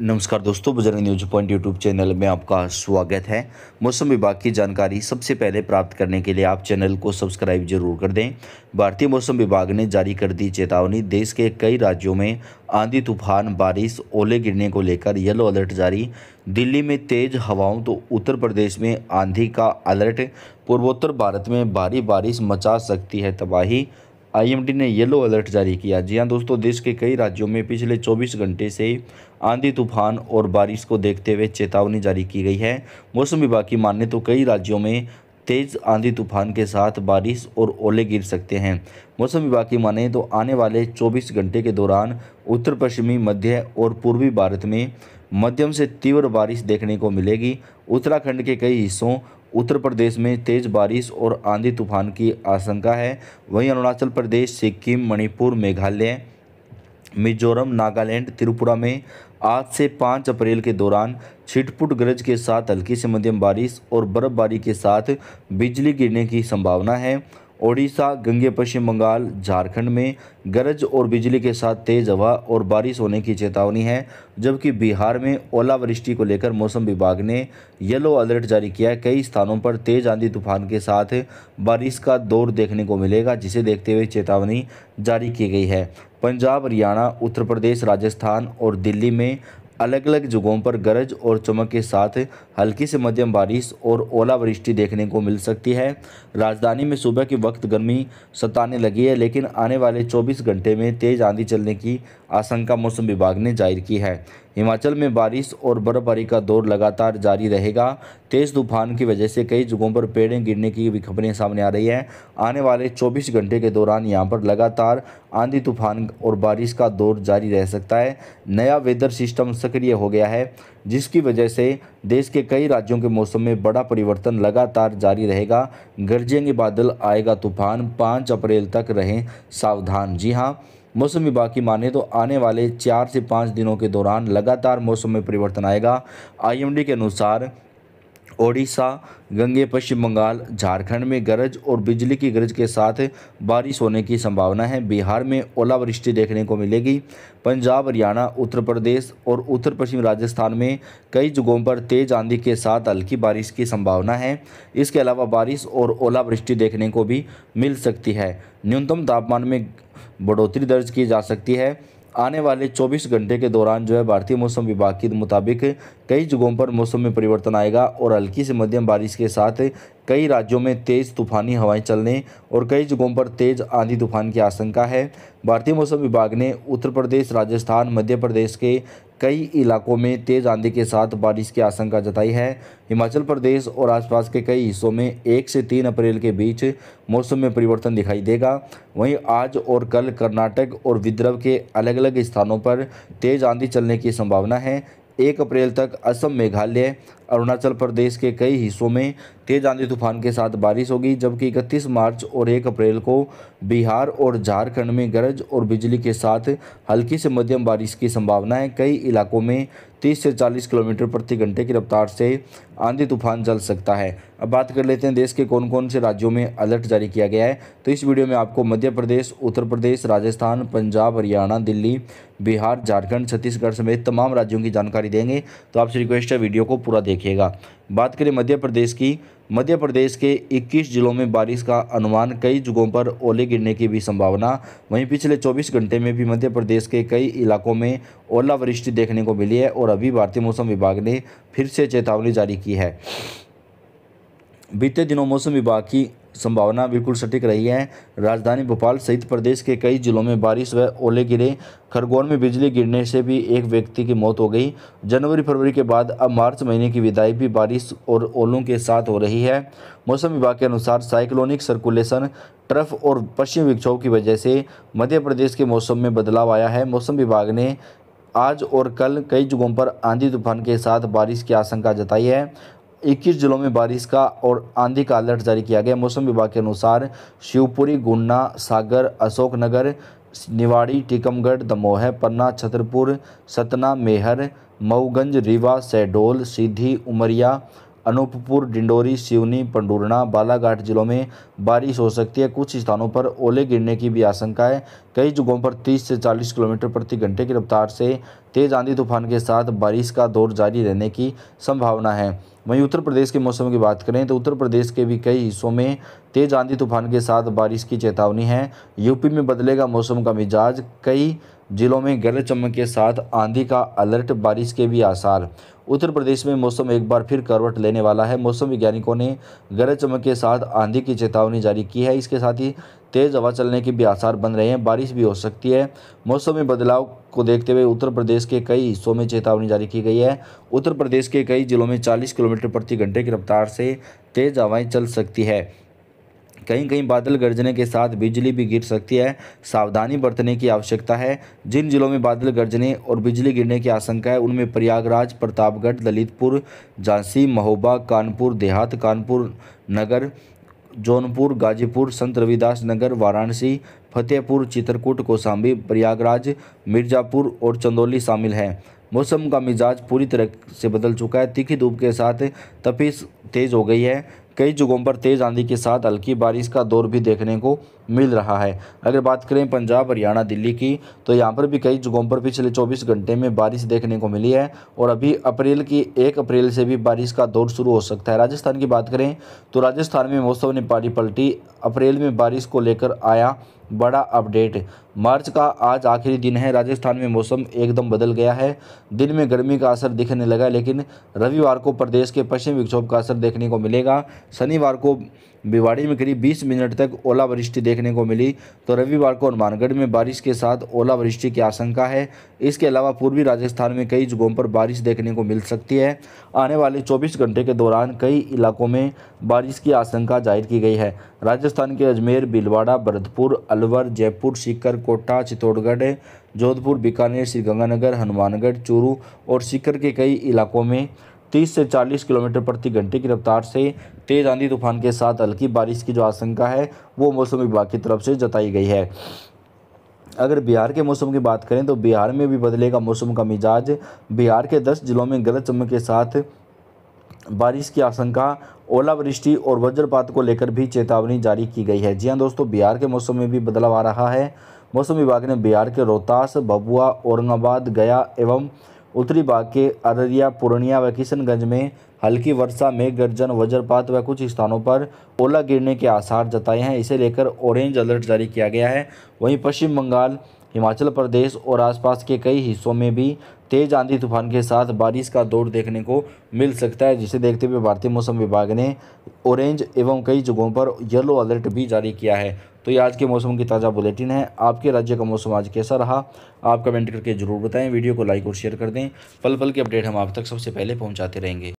नमस्कार दोस्तों Bajrang news point YouTube channel में आपका स्वागत है मौसम विभाग की जानकारी सबसे पहले प्राप्त करने के लिए आप चैनल को सब्सक्राइब जरूर कर दें भारतीय मौसम विभाग ने जारी कर दी चेतावनी देश के कई राज्यों में आंधी तूफान बारिश ओले गिरने को लेकर येलो अलर्ट जारी दिल्ली में तेज हवाओं तो उत्तर प्रदेश में आंधी का अलर्ट पूर्वोत्तर भारत में भारी बारिश मचा सकती है तबाही आईएमडी ने येलो अलर्ट जारी किया जी हाँ दोस्तों देश के कई राज्यों में पिछले 24 घंटे से आंधी तूफान और बारिश को देखते हुए चेतावनी जारी की गई है मौसम विभाग की माने तो कई राज्यों में तेज़ आंधी तूफान के साथ बारिश और ओले गिर सकते हैं मौसम विभाग की माने तो आने वाले 24 घंटे के दौरान उत्तर पश्चिमी मध्य और पूर्वी भारत में मध्यम से तीव्र बारिश देखने को मिलेगी उत्तराखंड के कई हिस्सों उत्तर प्रदेश में तेज़ बारिश और आंधी तूफान की आशंका है वहीं अरुणाचल प्रदेश सिक्किम मणिपुर मेघालय मिजोरम नागालैंड त्रिपुरा में आज से पाँच अप्रैल के दौरान छिटपुट गरज के साथ हल्की से मध्यम बारिश और बर्फबारी के साथ बिजली गिरने की संभावना है ओडिशा गंगे पश्चिम बंगाल झारखंड में गरज और बिजली के साथ तेज़ हवा और बारिश होने की चेतावनी है जबकि बिहार में ओलावृष्टि को लेकर मौसम विभाग ने येलो अलर्ट जारी किया है कई स्थानों पर तेज़ आंधी तूफान के साथ बारिश का दौर देखने को मिलेगा जिसे देखते हुए चेतावनी जारी की गई है पंजाब हरियाणा उत्तर प्रदेश राजस्थान और दिल्ली में अलग अलग जगहों पर गरज और चमक के साथ हल्की से मध्यम बारिश और ओलावृष्टि देखने को मिल सकती है राजधानी में सुबह के वक्त गर्मी सताने लगी है लेकिन आने वाले 24 घंटे में तेज़ आंधी चलने की आशंका मौसम विभाग ने जाहिर की है हिमाचल में बारिश और बर्फबारी का दौर लगातार जारी रहेगा तेज़ तूफान की वजह से कई जगहों पर पेड़ें गिरने की भी खबरें सामने आ रही हैं आने वाले 24 घंटे के दौरान यहां पर लगातार आंधी तूफान और बारिश का दौर जारी रह सकता है नया वेदर सिस्टम सक्रिय हो गया है जिसकी वजह से देश के कई राज्यों के मौसम में बड़ा परिवर्तन लगातार जारी रहेगा गरजेंगे बादल आएगा तूफान पाँच अप्रैल तक रहें सावधान जी हाँ मौसम विभाग की माने तो आने वाले चार से पाँच दिनों के दौरान लगातार मौसम में परिवर्तन आएगा आईएमडी के अनुसार ओडिशा गंगे पश्चिम बंगाल झारखंड में गरज और बिजली की गरज के साथ बारिश होने की संभावना है बिहार में ओलावृष्टि देखने को मिलेगी पंजाब हरियाणा उत्तर प्रदेश और उत्तर पश्चिम राजस्थान में कई जगहों पर तेज आंधी के साथ हल्की बारिश की संभावना है इसके अलावा बारिश और ओलावृष्टि देखने को भी मिल सकती है न्यूनतम तापमान में बढ़ोतरी दर्ज की जा सकती है आने वाले 24 घंटे के दौरान जो है भारतीय मौसम विभाग के मुताबिक कई जगहों पर मौसम में परिवर्तन आएगा और हल्की से मध्यम बारिश के साथ कई राज्यों में तेज़ तूफानी हवाएं चलने और कई जगहों पर तेज़ आंधी तूफान की आशंका है भारतीय मौसम विभाग ने उत्तर प्रदेश राजस्थान मध्य प्रदेश के कई इलाकों में तेज़ आंधी के साथ बारिश की आशंका जताई है हिमाचल प्रदेश और आसपास के कई हिस्सों में एक से तीन अप्रैल के बीच मौसम में परिवर्तन दिखाई देगा वहीं आज और कल कर्नाटक और विदर्भ के अलग अलग स्थानों पर तेज़ आंधी चलने की संभावना है एक अप्रैल तक असम मेघालय अरुणाचल प्रदेश के कई हिस्सों में तेज आंधी तूफान के साथ बारिश होगी जबकि इकतीस मार्च और एक अप्रैल को बिहार और झारखंड में गरज और बिजली के साथ हल्की से मध्यम बारिश की संभावना है कई इलाकों में 30 से 40 किलोमीटर प्रति घंटे की रफ्तार से आंधी तूफान चल सकता है अब बात कर लेते हैं देश के कौन कौन से राज्यों में अलर्ट जारी किया गया है तो इस वीडियो में आपको मध्य प्रदेश उत्तर प्रदेश राजस्थान पंजाब हरियाणा दिल्ली बिहार झारखंड छत्तीसगढ़ समेत तमाम राज्यों की जानकारी देंगे तो आपसे रिक्वेस्ट है वीडियो को पूरा देख देखिएगा बात करें मध्य प्रदेश की मध्य प्रदेश के 21 जिलों में बारिश का अनुमान कई जगहों पर ओले गिरने की भी संभावना वहीं पिछले 24 घंटे में भी मध्य प्रदेश के कई इलाकों में ओलावृष्टि देखने को मिली है और अभी भारतीय मौसम विभाग ने फिर से चेतावनी जारी की है बीते दिनों मौसम विभाग की संभावना बिल्कुल सटीक रही है राजधानी भोपाल सहित प्रदेश के कई जिलों में बारिश व ओले गिरे खरगोन में बिजली गिरने से भी एक व्यक्ति की मौत हो गई जनवरी फरवरी के बाद अब मार्च महीने की विदाई भी बारिश और ओलों के साथ हो रही है मौसम विभाग के अनुसार साइक्लोनिक सर्कुलेशन ट्रफ और पश्चिम विक्षोभ की वजह से मध्य प्रदेश के मौसम में बदलाव आया है मौसम विभाग ने आज और कल कई जगहों पर आंधी तूफान के साथ बारिश की आशंका जताई है इक्कीस जिलों में बारिश का और आंधी का अलर्ट जारी किया गया मौसम विभाग के अनुसार शिवपुरी गुन्ना सागर अशोकनगर निवाड़ी टीकमगढ़ दमोह पन्ना छतरपुर सतना मेहर मऊगंज रीवा सैडोल सीधी उमरिया अनूपपुर डिंडोरी सिवनी पंडूरना बालाघाट जिलों में बारिश हो सकती है कुछ स्थानों पर ओले गिरने की भी आशंका है कई जगहों पर 30 से 40 किलोमीटर प्रति घंटे की रफ्तार से तेज आंधी तूफान के साथ बारिश का दौर जारी रहने की संभावना है वहीं उत्तर प्रदेश के मौसम की बात करें तो उत्तर प्रदेश के भी कई हिस्सों में तेज आंधी तूफान के साथ बारिश की चेतावनी है यूपी में बदलेगा मौसम का मिजाज कई जिलों में गरज चमक के साथ आंधी का अलर्ट बारिश के भी आसार उत्तर प्रदेश में मौसम एक बार फिर करवट लेने वाला है मौसम वैज्ञानिकों ने गरज चमक के साथ आंधी की चेतावनी जारी की है इसके साथ ही तेज़ हवा चलने के भी आसार बन रहे हैं बारिश भी हो सकती है मौसम में बदलाव को देखते हुए उत्तर प्रदेश के कई हिस्सों में चेतावनी जारी की गई है उत्तर प्रदेश के कई जिलों में चालीस किलोमीटर प्रति घंटे की रफ्तार से तेज़ हवाएँ चल सकती है कहीं कहीं बादल गरजने के साथ बिजली भी गिर सकती है सावधानी बरतने की आवश्यकता है जिन जिलों में बादल गरजने और बिजली गिरने की आशंका है उनमें प्रयागराज प्रतापगढ़ ललितपुर झांसी महोबा कानपुर देहात कानपुर नगर जौनपुर गाजीपुर संत रविदास नगर वाराणसी फतेहपुर चित्रकूट कोसाम्बी प्रयागराज मिर्जापुर और चंदौली शामिल हैं मौसम का मिजाज पूरी तरह से बदल चुका है तीखी धूप के साथ तपिश तेज़ हो गई है कई जगहों पर तेज़ आंधी के साथ हल्की बारिश का दौर भी देखने को मिल रहा है अगर बात करें पंजाब हरियाणा दिल्ली की तो यहाँ पर भी कई जगहों पर पिछले 24 घंटे में बारिश देखने को मिली है और अभी अप्रैल की एक अप्रैल से भी बारिश का दौर शुरू हो सकता है राजस्थान की बात करें तो राजस्थान में मौसम ने पारी पलटी अप्रैल में बारिश को लेकर आया बड़ा अपडेट मार्च का आज आखिरी दिन है राजस्थान में मौसम एकदम बदल गया है दिन में गर्मी का असर दिखने लगा लेकिन रविवार को प्रदेश के पश्चिमी विक्षोभ का असर देखने को मिलेगा शनिवार को भिवाड़ी में करीब 20 मिनट तक ओलावृष्टि देखने को मिली तो रविवार को हनुमानगढ़ में बारिश के साथ ओलावृष्टि की आशंका है इसके अलावा पूर्वी राजस्थान में कई जगहों पर बारिश देखने को मिल सकती है आने वाले चौबीस घंटे के दौरान कई इलाकों में बारिश की आशंका जाहिर की गई है राजस्थान के अजमेर भीलवाड़ा भरतपुर अलवर जयपुर सीकर कोटा चित्तौड़गढ़ जोधपुर बीकानेर श्रीगंगानगर हनुमानगढ़ चूरू और सीकर के कई इलाकों में 30 से 40 किलोमीटर प्रति घंटे की रफ्तार से तेज़ आंधी तूफान के साथ हल्की बारिश की जो आशंका है वो मौसम विभाग की तरफ से जताई गई है अगर बिहार के मौसम की बात करें तो बिहार में भी बदलेगा मौसम का मिजाज बिहार के दस जिलों में गलत चमक के साथ बारिश की आशंका ओलावृष्टि और वज्रपात को लेकर भी चेतावनी जारी की गई है जी हाँ दोस्तों बिहार के मौसम में भी बदलाव आ रहा है मौसम विभाग ने बिहार के रोहतास भभुआ औरंगाबाद गया एवं उत्तरी भाग के अररिया पूर्णिया व किशनगंज में हल्की वर्षा में गर्जन वज्रपात व कुछ स्थानों पर ओला गिरने के आसार जताए हैं इसे लेकर ऑरेंज अलर्ट जारी किया गया है वहीं पश्चिम बंगाल हिमाचल प्रदेश और आसपास के कई हिस्सों में भी तेज आंधी तूफान के साथ बारिश का दौर देखने को मिल सकता है जिसे देखते हुए भारतीय मौसम विभाग ने ऑरेंज एवं कई जगहों पर येलो अलर्ट भी जारी किया है तो ये आज के मौसम की ताज़ा बुलेटिन है आपके राज्य का मौसम आज कैसा रहा आप कमेंट करके ज़रूर बताएं वीडियो को लाइक और शेयर कर दें पल पल के अपडेट हम आप तक सबसे पहले पहुँचाते रहेंगे